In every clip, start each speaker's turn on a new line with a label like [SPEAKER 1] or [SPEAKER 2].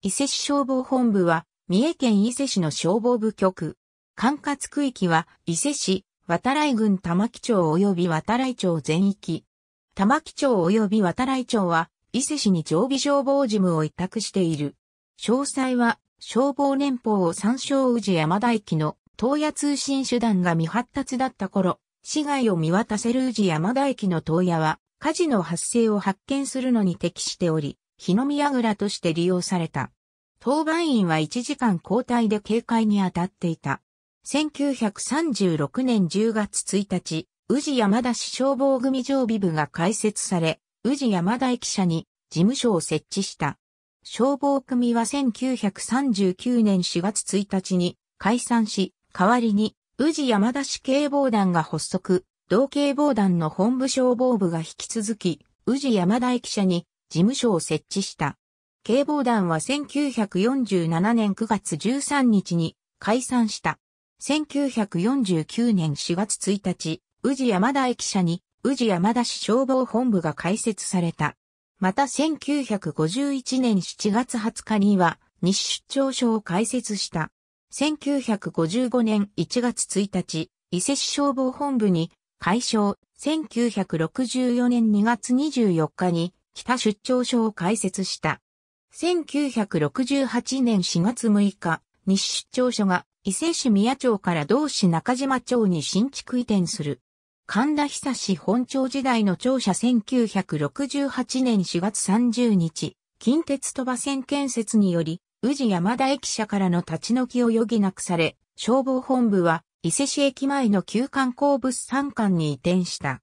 [SPEAKER 1] 伊勢市消防本部は、三重県伊勢市の消防部局。管轄区域は、伊勢市、渡来郡玉城町及び渡来町全域。玉城町及び渡来町は、伊勢市に常備消防事務を委託している。詳細は、消防年報を参照宇治山田駅の東野通信手段が未発達だった頃、市街を見渡せる宇治山田駅の東野は、火事の発生を発見するのに適しており、日の宮倉として利用された。当番員は1時間交代で警戒に当たっていた。1936年10月1日、宇治山田市消防組常備部が開設され、宇治山田駅舎に事務所を設置した。消防組は1939年4月1日に解散し、代わりに宇治山田市警防団が発足、同警防団の本部消防部が引き続き、宇治山田駅舎に事務所を設置した。警防団は1947年9月13日に解散した。1949年4月1日、宇治山田駅舎に宇治山田市消防本部が開設された。また1951年7月20日には西出張所を開設した。1955年1月1日、伊勢市消防本部に解消、1964年2月24日に北出張所を開設した。1968年4月6日、西出張所が伊勢市宮町から同市中島町に新築移転する。神田久志本町時代の庁舎1968年4月30日、近鉄鳥羽線建設により、宇治山田駅舎からの立ち退きを余儀なくされ、消防本部は伊勢市駅前の旧観光物産館に移転した。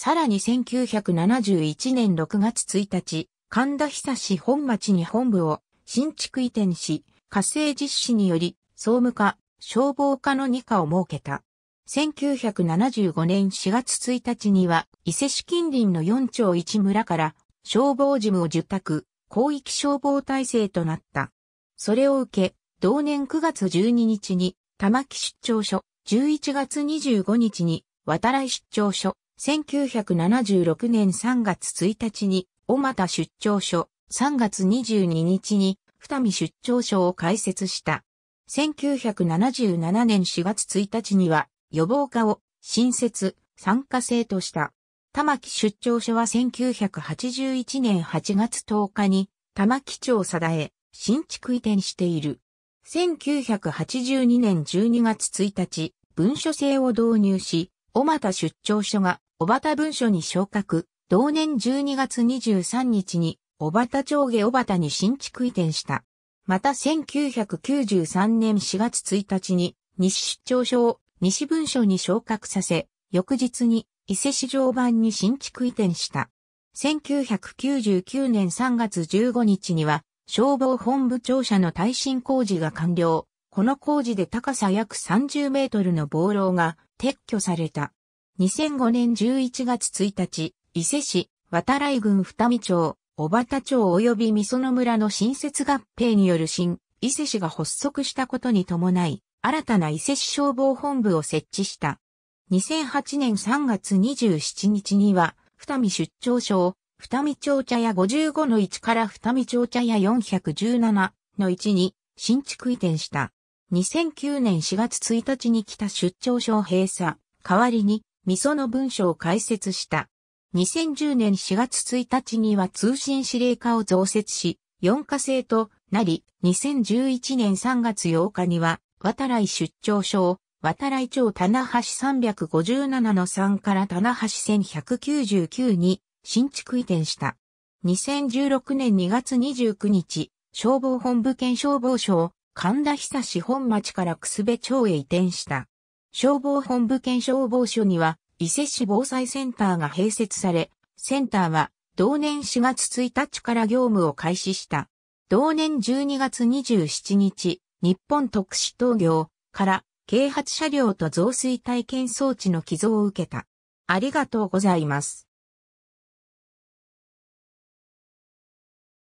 [SPEAKER 1] さらに1971年6月1日、神田久志本町に本部を新築移転し、火星実施により、総務課、消防課の2課を設けた。1975年4月1日には、伊勢市近隣の4町1村から、消防事務を受託、広域消防体制となった。それを受け、同年9月12日に、玉木出張所、11月25日に、渡来出張所、1976年3月1日に、小又出張所、3月22日に、二見出張所を開設した。1977年4月1日には、予防科を新設、参加制とした。玉木出張所は1981年8月10日に、玉木町定へ、新築移転している。1982年12月1日、文書制を導入し、小又出張所が小畑文書に昇格、同年12月23日に小畑町下小畑に新築移転した。また1993年4月1日に西出張所を西文書に昇格させ、翌日に伊勢市場版に新築移転した。1999年3月15日には消防本部庁舎の耐震工事が完了。この工事で高さ約30メートルの防漏が撤去された。2005年11月1日、伊勢市、渡来郡二見町、小畑町及び三園村の新設合併による新、伊勢市が発足したことに伴い、新たな伊勢市消防本部を設置した。2008年3月27日には、二見出張所を、二見町茶屋55の1から二見町茶屋417の1に新築移転した。2009年4月1日に来た出張所を閉鎖。代わりに、ミソの文書を開設した。2010年4月1日には通信指令課を増設し、4課制となり、2011年3月8日には、渡来出張所を、渡来町棚橋357の3から棚橋1199に新築移転した。2016年2月29日、消防本部兼消防署を神田久志本町から楠部町へ移転した。消防本部県消防署には、伊勢市防災センターが併設され、センターは同年4月1日から業務を開始した。同年12月27日、日本特殊東業から啓発車両と増水体験装置の寄贈を受けた。ありがとうございます。